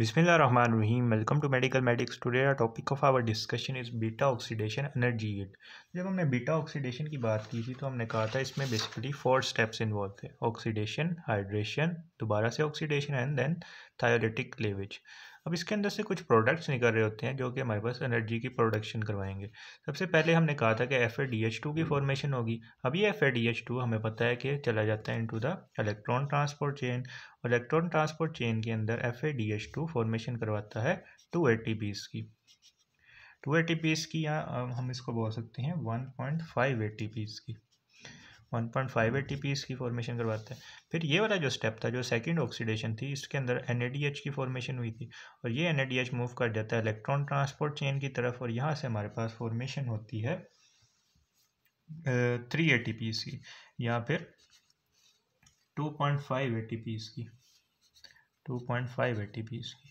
बिसमिल्ल रहीम welcome to medical medics today topic of our discussion is beta oxidation energy at जब हमने beta oxidation की बात की थी तो हमने कहा था इसमें बेसिकली फोर स्टेप्स इन्वॉल्व थे ऑक्सीडेशन हाइड्रेशन दोबारा से oxidation and then thiolytic cleavage अब इसके अंदर से कुछ प्रोडक्ट्स निकल रहे होते हैं जो कि हमारे पास एनर्जी की प्रोडक्शन करवाएंगे सबसे पहले हमने कहा था कि एफ की फॉर्मेशन हम्म। होगी अब ये एफ हमें पता है कि चला जाता है into the electron transport chain electron transport chain के अंदर एफ फॉर्मेशन करवाता है टू एटीपीस की टू एटीपीस की या हम इसको बोल सकते हैं वन पॉइंट फाइव एटीपीस की one point five A T P इसकी फॉर्मेशन करवाता है फिर ये वाला जो स्टेप था जो सेकंड ऑक्सीडेशन थी इसके अंदर एन की फॉर्मेशन हुई थी और ये एन मूव कर जाता है इलेक्ट्रॉन ट्रांसपोर्ट चेन की तरफ और यहाँ से हमारे पास फॉर्मेशन होती है थ्री ए टी पी की या फिर two point five A T की two point five A T P की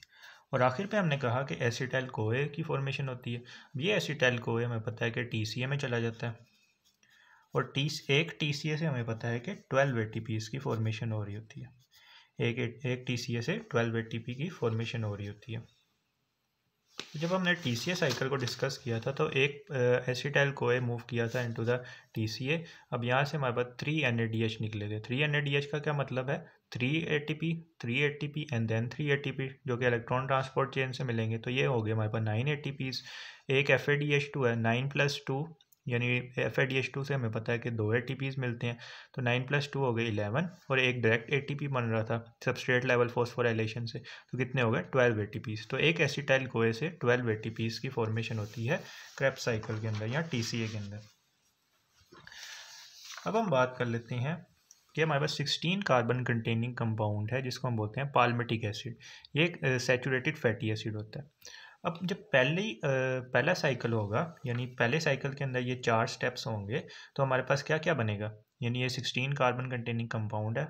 और आखिर पे हमने कहा कि एसीटाइल कोए की फॉर्मेशन होती है ये एसीटाइल कोए हमें पता है कि टी सी ए में चला जाता है और टी एक टी सी ए से हमें पता है कि ट्वेल्व ए टी पी इसकी फॉर्मेशन हो रही होती है एक एक टी सी ए से ट्वेल्व ए टी पी की फॉर्मेशन हो रही होती है जब हमने टी सी ए साइकिल को डिस्कस किया था तो एक एसिटाइल कोए मूव किया था into the T C A अब यहाँ से हमारे पास three N A D H निकले थे three N A D H का क्या मतलब है three A T P three A T P and then three A T P जो कि इलेक्ट्रॉन ट्रांसपोर्ट चेन से मिलेंगे तो ये हो गए हमारे पास नाइन ए टी पीज एक F A D H two है नाइन प्लस टू यानी एफ टू से हमें पता है कि दो ए मिलते हैं तो नाइन प्लस टू हो गए इलेवन और एक डायरेक्ट ए बन रहा था सबस्ट्रेट लेवल फोस्फोराइलेशन से तो कितने हो गए ट्वेल्व ए तो एक एसिटाइल कोए से ट्वेल्व ए की फॉर्मेशन होती है क्रैप साइकिल के अंदर या टी के अंदर अब हम बात कर लेते हैं कि हमारे पास सिक्सटीन कार्बन कंटेनिंग कंपाउंड है जिसको हम बोलते हैं पालमेटिक एसिड ये एक सेचूरेटेड फैटी एसिड होता है अब जब पहली पहला साइकिल होगा यानी पहले साइकिल के अंदर ये चार स्टेप्स होंगे तो हमारे पास क्या क्या बनेगा यानी ये सिक्सटीन कार्बन कंटेनिंग कंपाउंड है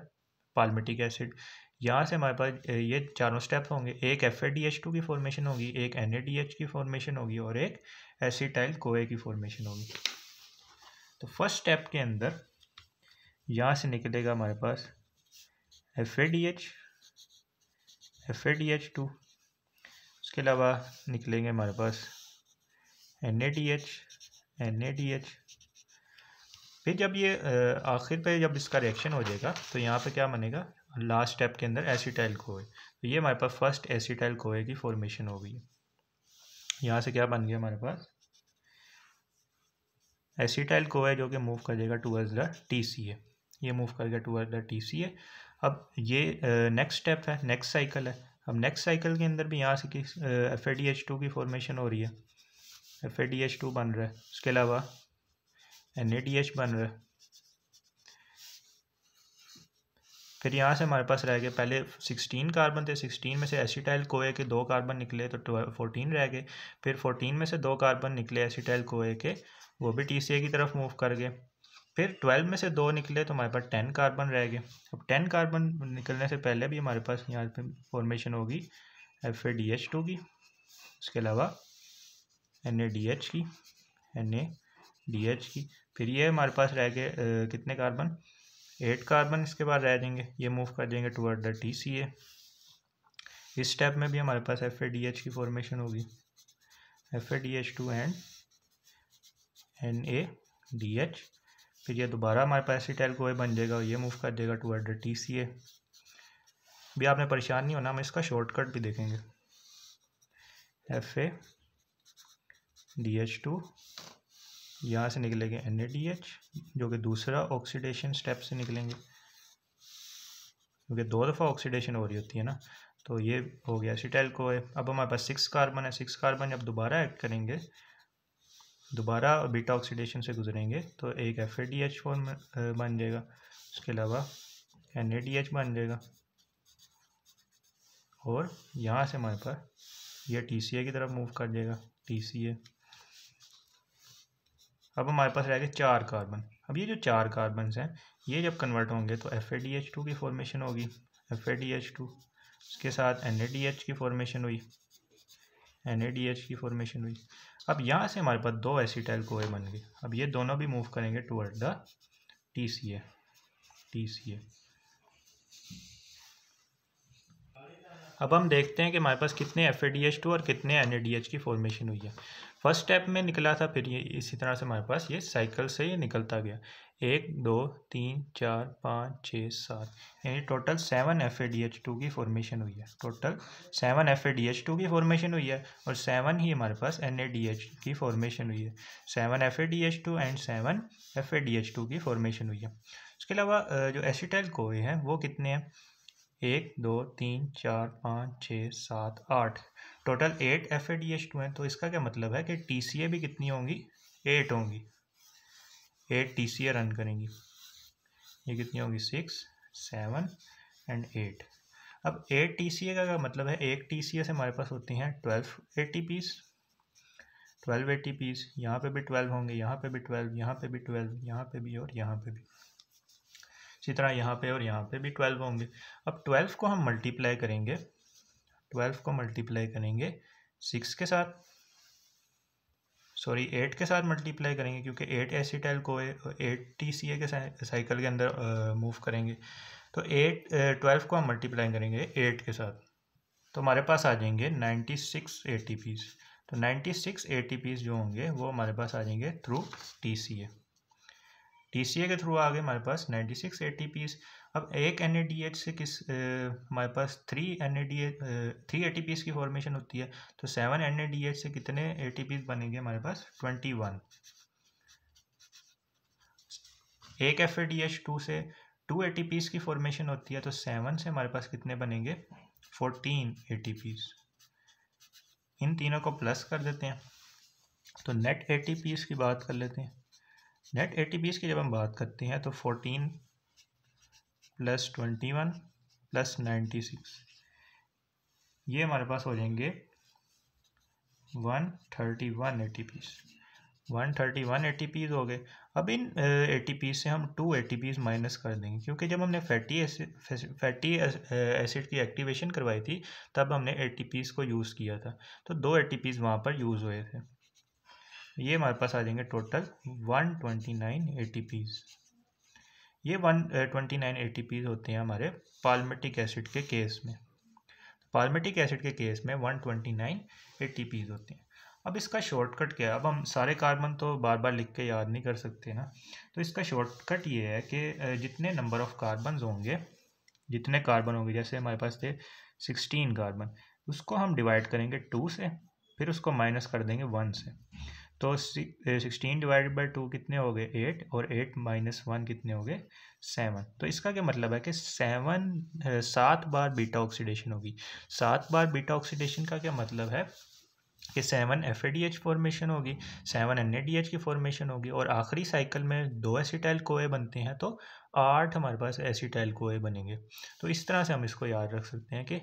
पालमेटिक एसिड यहाँ से हमारे पास ये चारों स्टेप होंगे एक एफ टू की फॉर्मेशन होगी एक एन की फॉर्मेशन होगी और एक एसिटाइल कोए की फॉर्मेशन होगी तो फर्स्ट स्टेप के अंदर यहाँ से निकलेगा हमारे पास F A D H F A D H two इसके अलावा निकलेंगे हमारे पास N A D H N A D H फिर जब ये आखिर पे जब इसका रिएक्शन हो जाएगा तो यहाँ पे क्या बनेगा लास्ट स्टेप के अंदर एसीटाइल कोए तो ये हमारे पास फर्स्ट एसीटाइल कोए की फॉर्मेशन हो गई है यहाँ से क्या बन गया हमारे पास एसीटाइल कोए जो कि मूव कर जाएगा towards the T C A ये मूव कर गया towards the T C A अब ये नेक्स्ट स्टेप है नेक्स्ट साइकिल है अब नेक्स्ट साइकिल के अंदर भी यहाँ से किस F A D H two की फॉर्मेशन हो रही है F A D H two बन रहा है उसके अलावा एन ए डी एच बन रहा है फिर यहाँ से हमारे पास रह गए पहले सिक्सटीन कार्बन थे सिक्सटीन में से एसिटाइल कोए के दो कार्बन निकले तो फोर्टीन रह गए फिर फोर्टीन में से दो कार्बन निकले एसिटाइल कोए के वो भी टी की तरफ मूव कर गए फिर ट्वेल्व में से दो निकले तो हमारे पास टेन कार्बन रह गए अब टेन कार्बन निकलने से पहले भी हमारे पास यहाँ पे फॉर्मेशन होगी F A D H two की उसके अलावा एन ए डी एच की एन ए डी एच की फिर ये हमारे पास रह गए कितने कार्बन एट कार्बन इसके बाद रह जाएंगे ये मूव कर देंगे toward the T C A इस स्टेप में भी हमारे पास एफ ए डी एच की फॉर्मेशन होगी F A D H two and N A D H फिर तो ये दोबारा हमारे पास सीटेल को बन जाएगा और ये मूव कर देगा two hundred T C A भी आपने परेशान नहीं होना हम इसका शॉर्टकट भी देखेंगे F A D H two यहाँ से निकलेंगे एन ए डी एच जो कि दूसरा ऑक्सीडेशन स्टेप से निकलेंगे क्योंकि दो दफ़ा ऑक्सीडेशन हो रही होती है ना तो ये हो गया सिटेल को अब हमारे पास सिक्स कार्बन है सिक्स कार्बन जब दोबारा एड करेंगे दोबारा बीटा ऑक्सीडेशन से गुजरेंगे तो एक एफ ए डी एच फोन बन जाएगा उसके अलावा एन ए डी एच बन जाएगा और यहाँ से हमारे पास यह टी सी ए की तरफ मूव कर जाएगा टी सी ए अब हमारे पास रह गए चार कार्बन अब ये जो चार कार्बन हैं ये जब कन्वर्ट होंगे तो F A D H two की फॉर्मेशन होगी F A D H two उसके साथ एन ए डी एच की फॉर्मेशन हुई एन ए डी एच की फॉर्मेशन हुई अब यहाँ से हमारे पास दो एसीटाइल को बन गए अब ये दोनों भी मूव करेंगे toward the T C A T C A अब हम देखते हैं कि हमारे पास कितने एफ टू और कितने एन की फॉर्मेशन हुई है फर्स्ट स्टेप में निकला था फिर ये इसी तरह से हमारे पास ये साइकिल से ये निकलता गया एक दो तीन चार पाँच छः सात यानी टोटल सेवन एफ टू की फॉर्मेशन हुई है टोटल सेवन एफ टू की फॉर्मेशन हुई है और सेवन ही हमारे पास एन की फॉर्मेशन हुई है seven F two and seven F two की फॉर्मेशन हुई है उसके अलावा जो एसिटाइल कोए हैं वो कितने हैं एक दो तीन चार पाँच छः सात आठ total eight F A D H two हैं तो इसका क्या मतलब है कि टी सी ए भी कितनी होंगी एट होंगी eight T C A run करेंगी ये कितनी होगी सिक्स सेवन एंड एट अब एट टी सी ए का क्या मतलब है एक टी सी ए से हमारे पास होती हैं twelve AT Ps twelve AT Ps यहाँ पे भी ट्वेल्व होंगे यहाँ पे भी ट्वेल्व यहाँ पे भी ट्वेल्व यहाँ पे भी और यहाँ पे भी इसी तरह यहाँ पे और यहाँ पे भी ट्वेल्व होंगे अब ट्वेल्व को हम मल्टीप्लाई करेंगे ट्वेल्व को मल्टीप्लाई करेंगे सिक्स के साथ सॉरी एट के साथ मल्टीप्लाई करेंगे क्योंकि एट एसीटाइल को एट टी सी ए के साइकिल के अंदर मूव करेंगे तो एट ट्वेल्व को हम मल्टीप्लाई करेंगे एट के साथ तो हमारे पास आ जाएंगे ninety six A T Ps तो ninety six A T Ps जो होंगे वो हमारे पास आ जाएंगे through T C A T के थ्रू आ गए हमारे पास 96 सिक्स अब एक एन से किस हमारे पास three N A three A की फॉर्मेशन होती है तो सेवन एन से कितने ए बनेंगे हमारे पास ट्वेंटी वन एक F A D H two से टू ए की फॉर्मेशन होती है तो सेवन से हमारे पास कितने बनेंगे फोर्टीन ए इन तीनों को प्लस कर देते हैं तो नेट ए की बात कर लेते हैं नेट ए टी की जब हम बात करते हैं तो fourteen plus twenty one plus ninety six ये हमारे पास हो जाएंगे one thirty one A T Ps one thirty one A T Ps हो गए अब इन ए टी पीस से हम two A T Ps minus कर देंगे क्योंकि जब हमने फैटी एसिड फैटी एसिड की एक्टिवेशन करवाई थी तब हमने ए टी पीस को यूज़ किया था तो दो ए टी पीस वहाँ पर यूज़ हुए थे ये हमारे पास आ जाएंगे total one twenty nine A T Ps ये one twenty nine A T Ps होते हैं हमारे पालमेटिक एसिड के केस में पालमेटिक एसिड के केस में one twenty nine A T Ps होते हैं अब इसका शॉर्टकट क्या है अब हम सारे कार्बन तो बार बार लिख के याद नहीं कर सकते ना तो इसका शॉर्टकट ये है कि eh, जितने नंबर ऑफ़ कार्बन होंगे जितने कार्बन होंगे जैसे हमारे पास थे सिक्सटीन कार्बन उसको हम डिवाइड करेंगे टू से फिर उसको माइनस कर देंगे वन से तो सिक्सटीन डिवाइडेड बाई टू कितने हो गए एट और एट माइनस वन कितने हो गए सेवन तो इसका क्या मतलब है कि सेवन सात बार बीटा ऑक्सीडेशन होगी सात बार बीटा ऑक्सीडेशन का क्या मतलब है कि seven F D H formation होगी seven N A D H की फॉर्मेशन होगी और आखिरी साइकिल में दो एसीटाइल कोए बनते हैं तो आठ हमारे पास एसीटाइल कोए बनेंगे तो इस तरह से हम इसको याद रख सकते हैं कि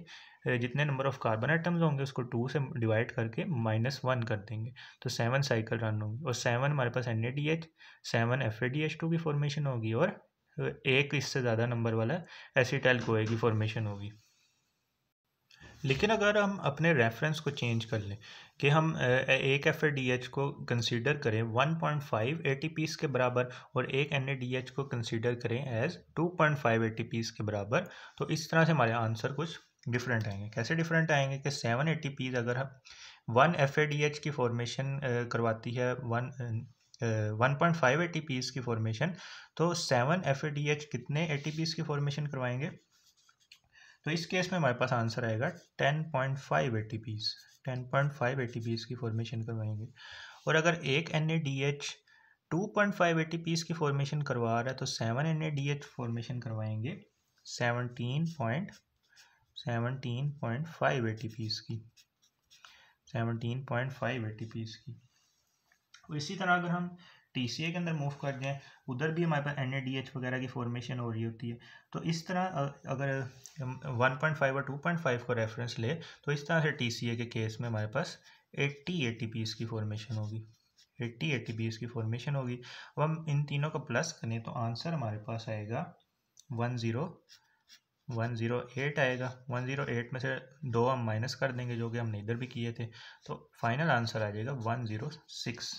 जितने नंबर ऑफ कार्बन आइटम्स होंगे उसको टू से डिवाइड करके माइनस वन कर देंगे तो सेवन साइकिल रन होंगे और सेवन हमारे पास N A D H seven F A D H two की फॉर्मेशन होगी और एक इससे ज़्यादा नंबर वाला एसीटैल कोए की फॉर्मेशन होगी लेकिन अगर हम अपने रेफरेंस को चेंज कर लें कि हम एक एफ डी एच को कंसीडर करें 1.5 पॉइंट के बराबर और एक एन डी एच को कंसीडर करें एज 2.5 पॉइंट के बराबर तो इस तरह से हमारे आंसर कुछ डिफरेंट आएंगे कैसे डिफरेंट आएंगे कि सेवन एट्टी पीज अगर हम one F A D H की फॉर्मेशन करवाती है one one point five A T Ps की फॉर्मेशन तो seven F A D H कितने ए टी पीज की फॉर्मेशन करवाएंगे तो इस केस में हमारे पास आंसर आएगा ten point five A T Ps ten point five A T Ps की फॉर्मेशन करवाएंगे और अगर एक N A D H two point five A T Ps की फॉर्मेशन करवा रहा है तो seven N A D H formation करवाएंगे seventeen point seventeen point five AT Ps की seventeen point five AT Ps की और तो इसी तरह अगर हम टी के अंदर मूव कर जाएँ उधर भी हमारे पास एन वगैरह की फॉर्मेशन हो रही होती है तो इस तरह अगर 1.5 और 2.5 को रेफरेंस ले तो इस तरह से टी के, के केस में हमारे पास 80 एटी पीस की फॉर्मेशन होगी 80 एटी पीस की फॉर्मेशन होगी अब हम इन तीनों को प्लस करें तो आंसर हमारे पास आएगा one zero one zero eight आएगा वन ज़ीरो एट में से दो हम माइनस कर देंगे जो कि हमने इधर भी किए थे तो फाइनल आंसर आ जाएगा वन ज़ीरो सिक्स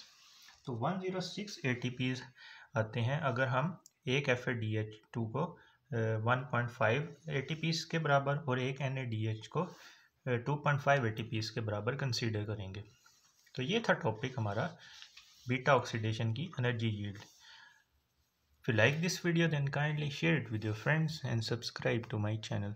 तो one zero six A T P आते हैं अगर हम एक F A D H two को one point five A T P के बराबर और एक एन ए डी एच को two point five A T P के बराबर कंसीडर करेंगे तो ये था टॉपिक हमारा बीटा ऑक्सीडेशन की energy yield If you like this video then kindly share it with your friends and subscribe to my channel.